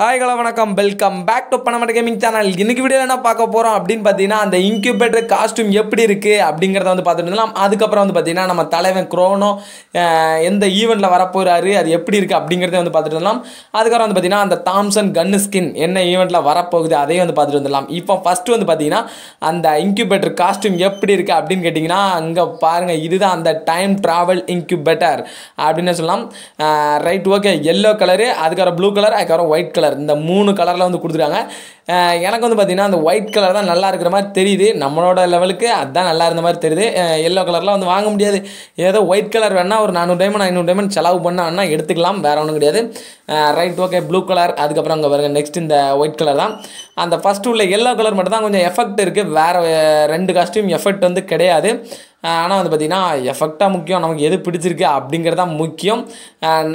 hi hello வணக்கம் welcome back to பணமட்ட gaming channel இன்னைக்கு வீடியோ என்ன பார்க்க போகிறோம் அப்படின்னு பார்த்தீங்கன்னா அந்த இன்க்யூபேட்டர் காஸ்ட்யூம் எப்படி இருக்குது அப்படிங்கிறத வந்து பார்த்துட்டு இருந்தலாம் அதுக்கப்புறம் வந்து பார்த்தீங்கன்னா நம்ம தலைவன் குரோனோ எந்த ஈவெண்ட்டில் வரப்போகிறாரு அது எப்படி இருக்குது அப்படிங்கிறத வந்து பார்த்துட்டு இருந்தலாம் அதுக்கப்புறம் வந்து பார்த்தீங்கன்னா அந்த தாம்சன் கன்னு ஸ்கின் என்ன ஈவெண்ட்டில் வரப்போகுது அதையும் வந்து பார்த்துட்டு வந்துடலாம் இப்போ ஃபஸ்ட்டு வந்து பார்த்தீங்கன்னா அந்த இன்க்யூபேட்டர் காஸ்ட்யூம் எப்படி இருக்குது அப்படின்னு கேட்டிங்கன்னா அங்கே பாருங்கள் இதுதான் அந்த டைம் ட்ராவல் இன்க்யூபேட்டர் அப்படின்னு சொல்லலாம் ரைட் ஓகே எல்லோ கலரு அதுக்கப்புறம் ப்ளூ கலர் அதுக்கப்புறம் ஒயிட் கலர் கலர் இந்த மூணு கலரில் வந்து கொடுத்துருக்காங்க எனக்கு வந்து பார்த்திங்கன்னா அந்த ஒயிட் கலர் தான் நல்லா இருக்கிற மாதிரி தெரியுது நம்மளோட லெவலுக்கு அதுதான் நல்லா இருந்த மாதிரி தெரியுது எல்லோ கலர்லாம் வந்து வாங்க முடியாது ஏதோ ஒயிட் கலர் வேணால் ஒரு நானூறு டைமண்ட் ஐநூறு டைமண்ட் செலவு பண்ணால் எடுத்துக்கலாம் வேறு ஒன்றும் கிடையாது ரைட் ஓகே ப்ளூ கலர் அதுக்கப்புறம் அங்கே பாருங்கள் நெக்ஸ்ட் இந்த ஒயிட் கலர் தான் அந்த ஃபஸ்ட்டு உள்ள எல்லோ கலர் மட்டும் தான் கொஞ்சம் எஃபெக்ட் இருக்குது வேறு ரெண்டு காஸ்ட்யூம் எஃபெக்ட் வந்து கிடையாது ஆனால் வந்து பார்த்திங்கன்னா எஃபெக்டாக முக்கியம் நமக்கு எது பிடிச்சிருக்கு அப்படிங்கிறது முக்கியம்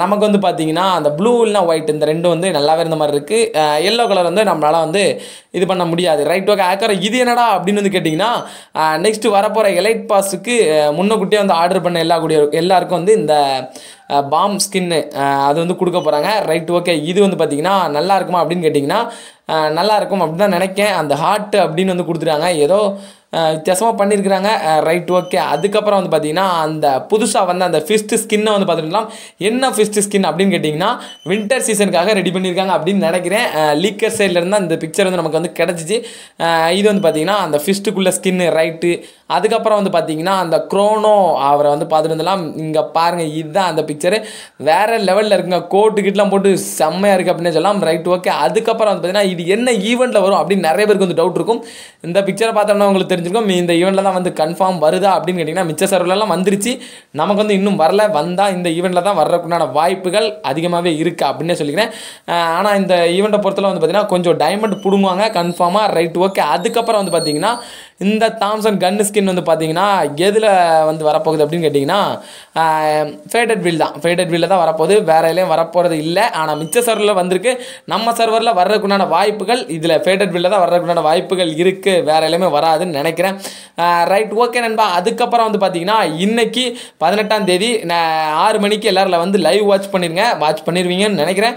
நமக்கு வந்து பார்த்திங்கன்னா அந்த ப்ளூ இல்லைனா ஒயிட் இந்த ரெண்டும் வந்து நல்லாவே இருந்த மாதிரி இருக்குது எல்லோ கலர் வந்து நம்மளால் வந்து இது பண்ண முடியாது ரைட் ஓகே ஆக்கர் இது என்னடா அப்படின்னு வந்து கேட்டிங்கன்னா நெக்ஸ்ட்டு வரப்போகிற எலைட் பாஸுக்கு முன்னக்கூட்டியே வந்து ஆர்டர் பண்ண எல்லா கூடிய எல்லாருக்கும் வந்து இந்த பாம் ஸ்கின்னு அது வந்து கொடுக்க போகிறாங்க ரைட் ஓகே இது வந்து பார்த்திங்கன்னா நல்லா இருக்குமா அப்படின்னு கேட்டிங்கன்னா நல்லா இருக்கும் அப்படின்னு தான் நினைக்கேன் அந்த ஹார்ட் அப்படின்னு வந்து கொடுத்துருக்காங்க ஏதோ வித்தியாசமாக பண்ணியிருக்கிறாங்க ரைட் ஓகே அதுக்கப்புறம் வந்து பார்த்திங்கன்னா அந்த புதுசாக வந்து அந்த ஃபிஸ்ட்டு ஸ்கின்னை வந்து பார்த்துக்கலாம் என்ன ஃபிஸ்ட்டு ஸ்கின் அப்படின்னு கேட்டிங்கன்னா வின்டர் சீசனுக்காக ரெடி பண்ணியிருக்காங்க அப்படின்னு நினைக்கிறேன் லீக்கர் சைட்லேருந்து அந்த பிக்சர் வந்து நமக்கு வந்து கிடச்சிச்சு இது வந்து பார்த்திங்கன்னா அந்த ஃபிஸ்ட்டுக்குள்ளே ஸ்கின்னு ரைட்டு அதுக்கப்புறம் வந்து பார்த்திங்கன்னா அந்த க்ரோனோ அவரை வந்து பார்த்துட்டு இருந்தலாம் இங்கே பாருங்கள் இதுதான் அந்த பிக்சர் பிக்சரு வேறு லெவலில் இருக்குங்க கோட்டு கிட்டலாம் போட்டு செம்மையாக இருக்குது அப்படின்னு சொல்லலாம் ரைட் ஓகே அதுக்கப்புறம் வந்து பார்த்தீங்கன்னா இது என்ன ஈவெண்ட்டில் வரும் அப்படின்னு நிறைய பேருக்கு வந்து டவுட் இருக்கும் இந்த பிக்சரை பார்த்தோம்னா உங்களுக்கு தெரிஞ்சிருக்கும் இந்த ஈவெண்ட்டில் தான் வந்து கன்ஃபார்ம் வருதா அப்படின்னு கேட்டிங்கன்னா மிச்ச சர்வலெலாம் வந்துருச்சு நமக்கு வந்து இன்னும் வரல வந்தால் இந்த ஈவெண்ட்டில் தான் வர்றதுக்குண்டான வாய்ப்புகள் அதிகமாகவே இருக்குது அப்படின்னே சொல்லிக்கிறேன் ஆனால் இந்த ஈவெண்ட்டை பொறுத்தல வந்து பார்த்திங்கன்னா கொஞ்சம் டைமண்ட் பிடுங்குவாங்க கன்ஃபார்மாக ரைட் ஓகே அதுக்கப்புறம் வந்து பார்த்திங்கன்னா இந்த தாம்சன் கன்னு ஸ்கின் வந்து பார்த்தீங்கன்னா எதில் வந்து வரப்போகுது அப்படின்னு கேட்டிங்கன்னா ஃபேட்டட் பில் தான் தான் ஃபேடட் வில்ல தான் வரப்போகுது வேற எதுலையும் வரப்போகிறது இல்லை ஆனால் மிச்ச சர்வரில் வந்திருக்கு நம்ம சர்வரில் வர்றதுக்குண்டான வாய்ப்புகள் இதில் ஃபேடட் வில்ல தான் வர்றதுக்குண்டான வாய்ப்புகள் இருக்குது வேற எதுலையுமே வராதுன்னு நினைக்கிறேன் ரைட் ஓகே நண்பா அதுக்கப்புறம் வந்து பார்த்தீங்கன்னா இன்றைக்கி பதினெட்டாம் தேதி ஆறு மணிக்கு எல்லாரில் வந்து லைவ் வாட்ச் பண்ணிடுங்க வாட்ச் பண்ணிடுவீங்கன்னு நினைக்கிறேன்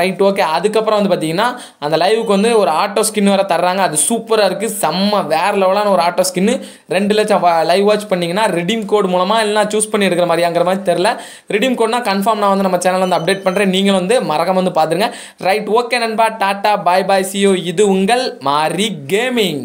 ரைட் ஓகே அதுக்கப்புறம் வந்து பார்த்தீங்கன்னா அந்த லைவுக்கு வந்து ஒரு ஆட்டோ ஸ்கின் வர தர்றாங்க அது சூப்பராக இருக்குது செம்ம வேறு லெவலான ஒரு ஆட்டோ ஸ்கின்னு ரெண்டு லட்சம் லைவ் வாட்ச் பண்ணிங்கன்னா ரெடீம் கோட் மூலமாக இல்லைனா சூஸ் பண்ணி எடுக்கிற மாதிரியாங்கிற மாதிரி தெரில வரல ரிடீம் கோட்னா கன்ஃபார்ம் நான் வந்து நம்ம சேனல் வந்து அப்டேட் பண்ணுறேன் நீங்களும் வந்து மறக்காம வந்து பார்த்துருங்க ரைட் ஓகே நண்பா டாட்டா பாய் பாய் சியோ இது உங்கள் மாரி கேமிங்